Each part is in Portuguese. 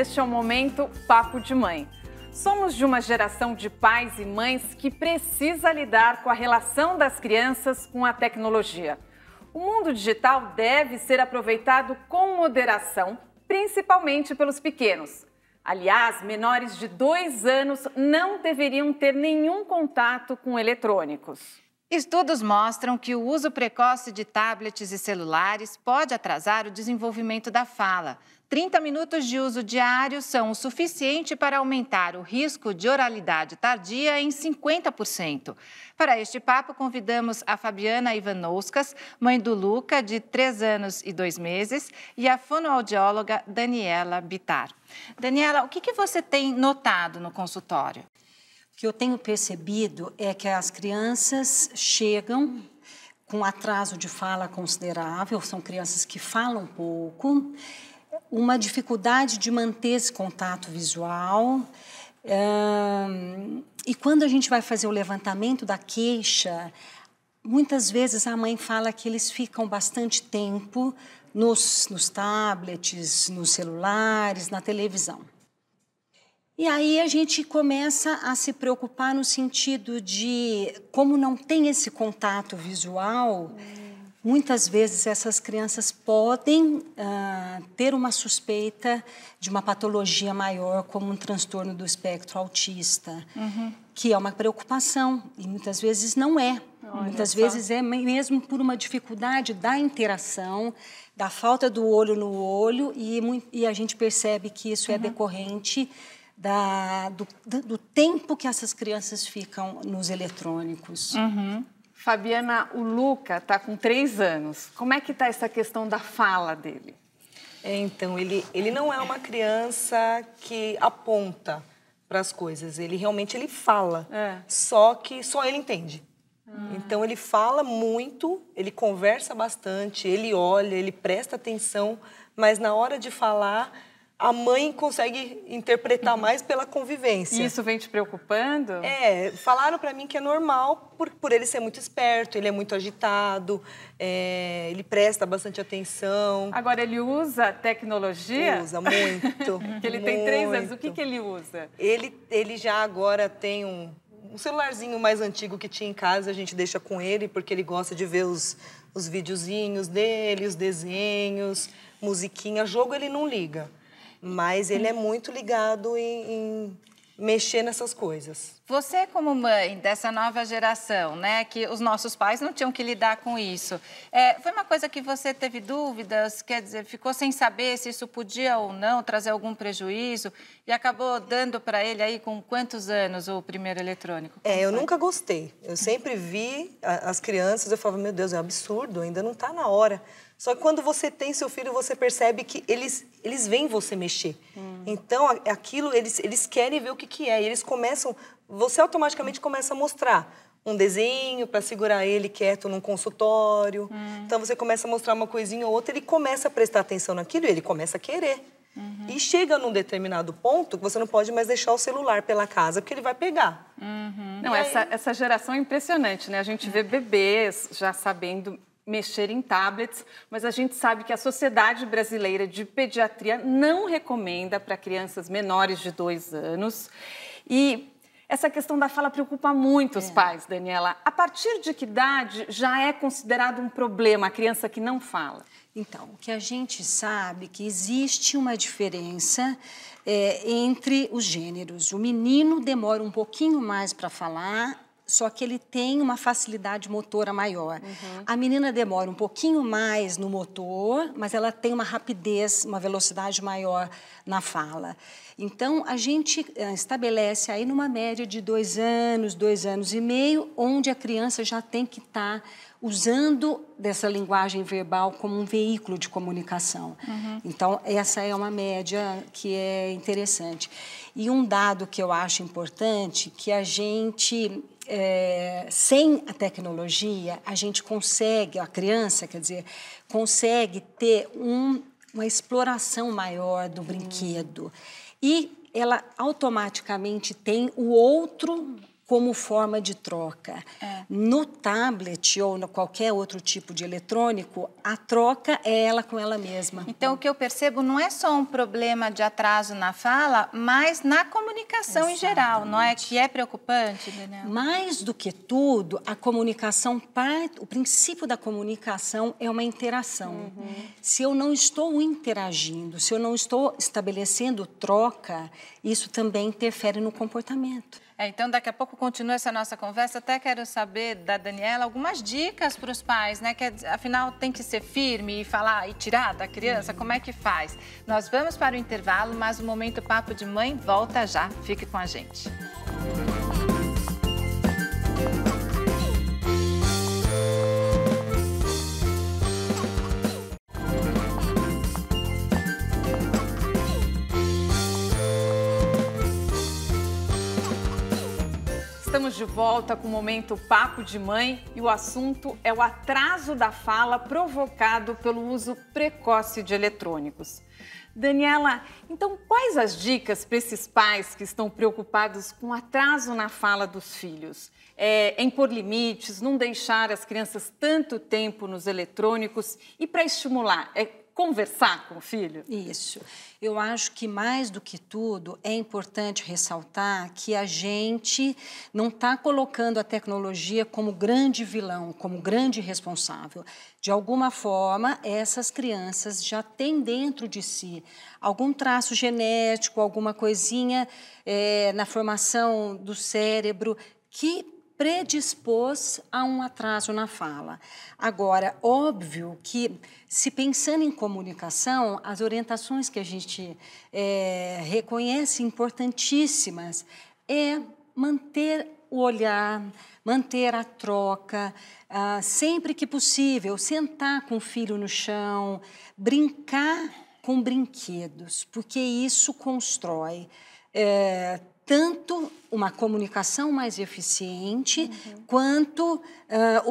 Este é o momento Papo de Mãe. Somos de uma geração de pais e mães que precisa lidar com a relação das crianças com a tecnologia. O mundo digital deve ser aproveitado com moderação, principalmente pelos pequenos. Aliás, menores de dois anos não deveriam ter nenhum contato com eletrônicos. Estudos mostram que o uso precoce de tablets e celulares pode atrasar o desenvolvimento da fala, 30 minutos de uso diário são o suficiente para aumentar o risco de oralidade tardia em 50%. Para este papo, convidamos a Fabiana Ivanouskas, mãe do Luca, de 3 anos e 2 meses, e a fonoaudióloga Daniela Bitar. Daniela, o que, que você tem notado no consultório? O que eu tenho percebido é que as crianças chegam com atraso de fala considerável, são crianças que falam pouco uma dificuldade de manter esse contato visual. e quando a gente vai fazer o levantamento da queixa, muitas vezes a mãe fala que eles ficam bastante tempo nos, nos tablets, nos celulares, na televisão. E aí a gente começa a se preocupar no sentido de como não tem esse contato visual. Muitas vezes essas crianças podem ah, ter uma suspeita de uma patologia maior, como um transtorno do espectro autista, uhum. que é uma preocupação e muitas vezes não é. Olha muitas só. vezes é mesmo por uma dificuldade da interação, da falta do olho no olho e, e a gente percebe que isso é uhum. é decorrente da, do, do, tempo que essas crianças ficam nos eletrônicos. Uhum. Fabiana, o Luca está com três anos. Como é que está essa questão da fala dele? É, então, ele, ele não é uma criança que aponta para as coisas. Ele realmente ele fala, é. só que só ele entende. Ah. Então, ele fala muito, ele conversa bastante, ele olha, ele presta atenção, mas na hora de falar a mãe consegue interpretar uhum. mais pela convivência. Isso vem te preocupando? É, falaram para mim que é normal por, por ele ser muito esperto, ele é muito agitado, é, ele presta bastante atenção. Agora ele usa tecnologia? Usa muito. que ele muito. tem três anos. O que, que ele usa? Ele, ele já agora tem um, um celularzinho mais antigo que tinha em casa a gente deixa com ele, porque ele gosta de ver os, os videozinhos dele, os desenhos, musiquinha. Jogo ele não liga. Mas ele é muito ligado em, em mexer nessas coisas. Você, como mãe dessa nova geração, né, que os nossos pais não tinham que lidar com isso, é, foi uma coisa que você teve dúvidas, quer dizer, ficou sem saber se isso podia ou não trazer algum prejuízo e acabou dando para ele aí com quantos anos o primeiro eletrônico? É, como é, eu foi? nunca gostei. Eu sempre vi as crianças, eu falava, meu Deus, é um absurdo, ainda não está na hora só que quando você tem seu filho, você percebe que eles, eles veem você mexer. Hum. Então, aquilo, eles, eles querem ver o que, que é. E eles começam, você automaticamente começa a mostrar um desenho para segurar ele quieto num consultório. Hum. Então você começa a mostrar uma coisinha ou outra, ele começa a prestar atenção naquilo e ele começa a querer. Uhum. E chega num determinado ponto que você não pode mais deixar o celular pela casa, porque ele vai pegar. Uhum. Não, essa, essa geração é impressionante, né? A gente vê bebês já sabendo mexer em tablets, mas a gente sabe que a Sociedade Brasileira de Pediatria não recomenda para crianças menores de dois anos. E essa questão da fala preocupa muito é. os pais, Daniela. A partir de que idade já é considerado um problema a criança que não fala? Então, o que a gente sabe é que existe uma diferença é, entre os gêneros. O menino demora um pouquinho mais para falar só que ele tem uma facilidade motora maior. Uhum. A menina demora um pouquinho mais no motor, mas ela tem uma rapidez, uma velocidade maior na fala. Então, a gente eh, estabelece aí numa média de dois anos, dois anos e meio, onde a criança já tem que estar tá usando dessa linguagem verbal como um veículo de comunicação. Uhum. Então, essa é uma média que é interessante. E um dado que eu acho importante, que a gente é, sem a tecnologia, a gente consegue, a criança, quer dizer, consegue ter um, uma exploração maior do uhum. brinquedo. Hum. E ela automaticamente tem o outro como forma de troca. É. No tablet ou no qualquer outro tipo de eletrônico, a troca é ela com ela mesma. Então, o que eu percebo não é só um problema de atraso na fala, mas na comunicação Exatamente. em geral, não é? Que é preocupante, Daniel? Mais do que tudo, a comunicação, o princípio da comunicação é uma interação. Uhum. Se eu não estou interagindo, se eu não estou estabelecendo troca, isso também interfere no comportamento. É, então, daqui a pouco continua essa nossa conversa. Até quero saber da Daniela algumas dicas para os pais, né? Que é afinal tem que ser firme e falar e tirar da criança. Como é que faz? Nós vamos para o intervalo, mas o momento Papo de Mãe volta já. Fique com a gente. de volta com o momento Papo de Mãe e o assunto é o atraso da fala provocado pelo uso precoce de eletrônicos. Daniela, então quais as dicas para esses pais que estão preocupados com atraso na fala dos filhos? É, é pôr limites, não deixar as crianças tanto tempo nos eletrônicos e para estimular? É, conversar com o filho? Isso. Eu acho que mais do que tudo é importante ressaltar que a gente não está colocando a tecnologia como grande vilão, como grande responsável. De alguma forma, essas crianças já têm dentro de si algum traço genético, alguma coisinha é, na formação do cérebro que predispôs a um atraso na fala. Agora, óbvio que, se pensando em comunicação, as orientações que a gente é, reconhece importantíssimas é manter o olhar, manter a troca, ah, sempre que possível, sentar com o filho no chão, brincar com brinquedos, porque isso constrói. É, tanto uma comunicação mais eficiente, uhum. quanto uh,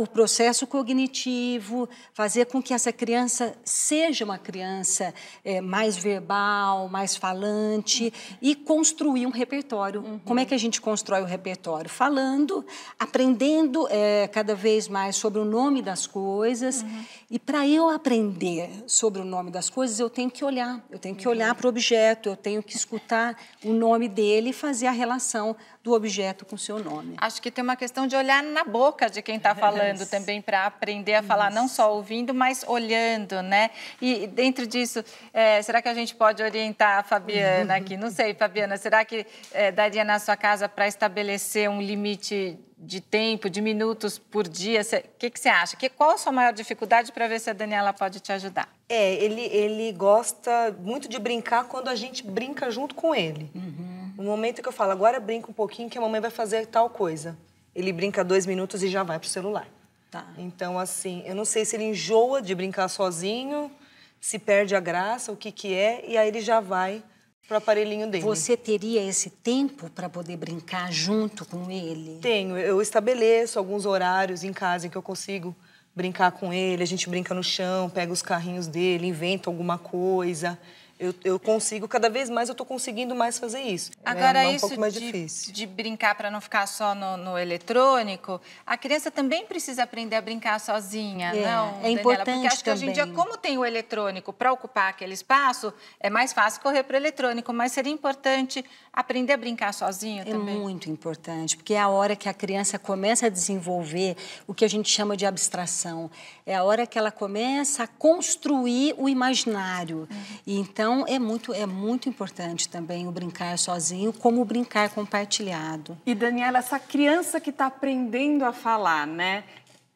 o processo cognitivo, fazer com que essa criança seja uma criança é, mais verbal, mais falante, uhum. e construir um repertório. Uhum. Como é que a gente constrói o repertório? Falando, aprendendo é, cada vez mais sobre o nome das coisas. Uhum. E para eu aprender sobre o nome das coisas, eu tenho que olhar, eu tenho que uhum. olhar para o objeto, eu tenho que escutar o nome dele e fazer a relação do objeto com seu nome. Acho que tem uma questão de olhar na boca de quem está é falando também para aprender a falar, não só ouvindo, mas olhando, né? E dentro disso, é, será que a gente pode orientar a Fabiana aqui? Não sei, Fabiana, será que é, daria na sua casa para estabelecer um limite de tempo, de minutos por dia? O que, que você acha? Que, qual a sua maior dificuldade para ver se a Daniela pode te ajudar? É, ele, ele gosta muito de brincar quando a gente brinca junto com ele. Uhum. O momento que eu falo, agora brinca um pouquinho que a mamãe vai fazer tal coisa. Ele brinca dois minutos e já vai pro celular. Tá. Então, assim, eu não sei se ele enjoa de brincar sozinho, se perde a graça, o que que é, e aí ele já vai pro aparelhinho dele. Você teria esse tempo para poder brincar junto com ele? Tenho. Eu estabeleço alguns horários em casa em que eu consigo brincar com ele. A gente brinca no chão, pega os carrinhos dele, inventa alguma coisa. Eu, eu, consigo, cada vez mais eu estou conseguindo mais fazer isso. É Agora, é um isso pouco mais de, difícil. de brincar para não ficar só no, no, eletrônico, a criança também precisa aprender a brincar sozinha, é, não, É Daniela? importante Porque acho também. que hoje em dia, como tem o eletrônico para ocupar aquele espaço, é mais fácil correr para o eletrônico, mas seria importante aprender a brincar sozinha é também. É muito importante, porque é a hora que a criança começa a desenvolver o que a gente chama de abstração. É a hora que ela começa a construir o imaginário. Uhum. E então, então é muito é muito importante também o brincar sozinho, como o brincar compartilhado. E Daniela, essa criança que está aprendendo a falar, né?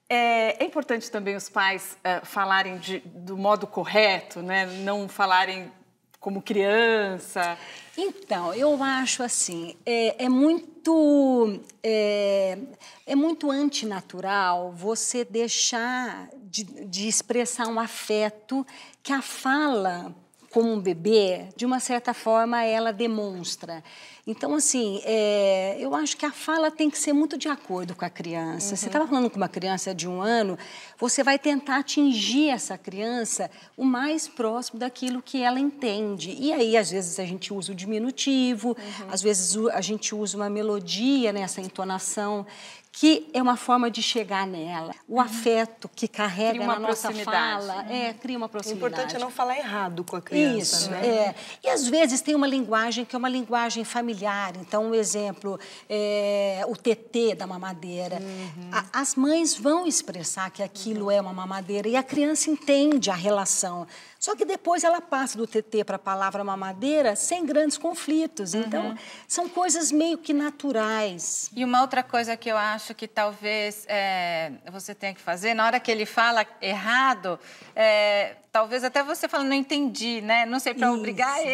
É, é importante também os pais uh, falarem de, do modo correto, né? Não falarem como criança. Então, eu acho assim, é, é muito é, é muito antinatural você deixar de, de expressar um afeto que a fala como um bebê, de uma certa forma ela demonstra. Então, assim, é, eu acho que a fala tem que ser muito de acordo com a criança. Uhum. Você estava falando com uma criança de um ano, você vai tentar atingir essa criança o mais próximo daquilo que ela entende. E aí, às vezes, a gente usa o diminutivo, uhum. às vezes a gente usa uma melodia nessa entonação que é uma forma de chegar nela. O uhum. afeto que carrega na nossa fala né? é, cria uma é proximidade. O importante é não falar errado com a criança. Isso, né? é. E às vezes tem uma linguagem que é uma linguagem familiar. Então, um exemplo, é, o TT da mamadeira. Uhum. A, as mães vão expressar que aquilo uhum. é uma mamadeira e a criança entende a relação. Só que depois ela passa do TT para a palavra mamadeira sem grandes conflitos. Uhum. Então, são coisas meio que naturais. E uma outra coisa que eu acho que talvez é, você tenha que fazer, na hora que ele fala errado, é, talvez até você fala, não entendi, né? Não sei, para obrigar ele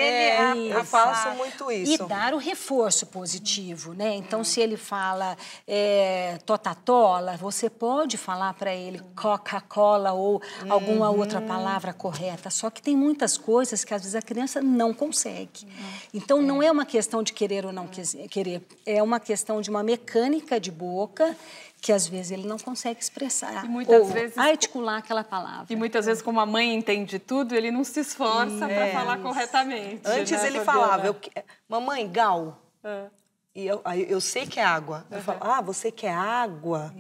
é, a, a falar muito isso. E dar o reforço positivo, né? Então, uhum. se ele fala é, totatola, você pode falar para ele Coca-Cola ou uhum. alguma outra palavra correta só que tem muitas coisas que às vezes a criança não consegue. Então não é. é uma questão de querer ou não é. querer, é uma questão de uma mecânica de boca que às vezes ele não consegue expressar ou vezes, articular aquela palavra. E muitas vezes, como a mãe entende tudo, ele não se esforça é, para falar corretamente. Antes né, ele Fabiana? falava, né? eu, mamãe, gal. É. E eu, eu sei que é água. Eu falo, ah, você quer água?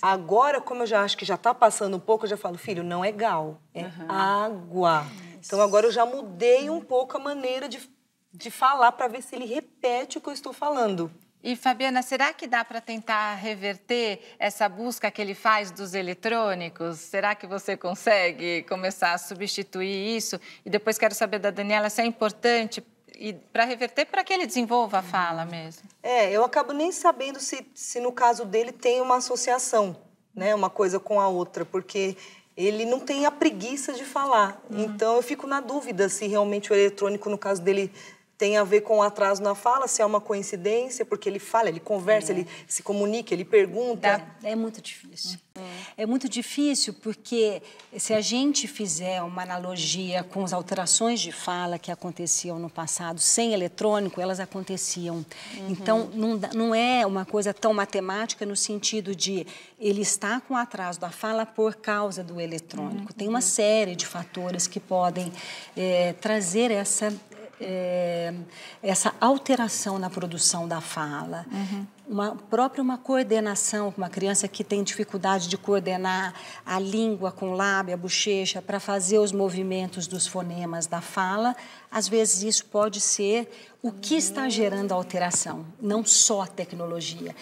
Agora, como eu já acho que já está passando um pouco, eu já falo, filho, não é gal, é uhum. água. Então agora eu já mudei um pouco a maneira de, de falar para ver se ele repete o que eu estou falando. E Fabiana, será que dá para tentar reverter essa busca que ele faz dos eletrônicos? Será que você consegue começar a substituir isso? E depois quero saber da Daniela se é importante e para reverter para que ele desenvolva a fala mesmo. É, eu acabo nem sabendo se, se no caso dele tem uma associação, né, uma coisa com a outra, porque ele não tem a preguiça de falar. Uhum. Então eu fico na dúvida se realmente o eletrônico no caso dele tem a ver com o atraso na fala, se é uma coincidência, porque ele fala, ele conversa, é. ele se comunica, ele pergunta. é muito difícil. É. é muito difícil porque se a gente fizer uma analogia com as alterações de fala que aconteciam no passado sem eletrônico, elas aconteciam. Uhum. Então, não, não é uma coisa tão matemática no sentido de ele está com atraso da fala por causa do eletrônico. Uhum. Tem uma série de fatores que podem é, trazer essa é, essa alteração na produção da fala, uhum. uma própria uma coordenação uma criança que tem dificuldade de coordenar a língua com o lábio, a bochecha, para fazer os movimentos dos fonemas da fala, às vezes isso pode ser o que está gerando a alteração, não só a tecnologia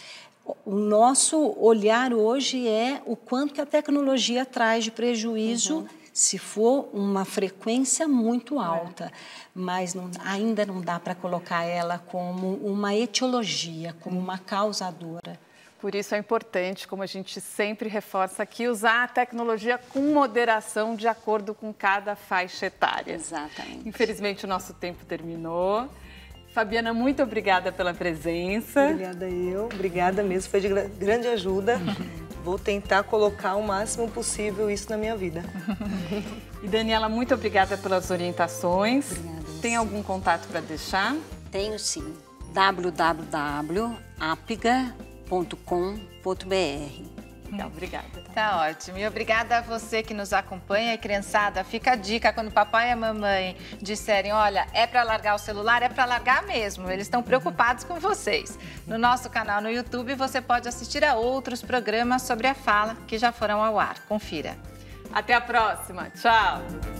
o nosso olhar hoje é o quanto que a tecnologia traz de prejuízo uhum se for uma frequência muito é. alta, é. mas não, ainda não dá para colocar ela como uma etiologia, como hum. uma causadora. Por isso é importante, como a gente sempre reforça aqui, usar a tecnologia com moderação de acordo com cada faixa etária. Exatamente. Infelizmente o nosso tempo terminou. Fabiana, muito obrigada pela presença. Obrigada eu, obrigada mesmo, foi de grande ajuda vou tentar colocar o máximo possível isso na minha vida. e Daniela, muito obrigada pelas orientações. Obrigada. Tem algum contato para deixar? Tenho sim. www.apiga.com.br então, hum. obrigada. Tá ótimo. E obrigada a você que nos acompanha. E, criançada, fica a dica quando papai e a mamãe disserem, olha, é para largar o celular, é para largar mesmo. Eles estão preocupados com vocês. No nosso canal no YouTube, você pode assistir a outros programas sobre a fala que já foram ao ar. Confira. Até a próxima. Tchau.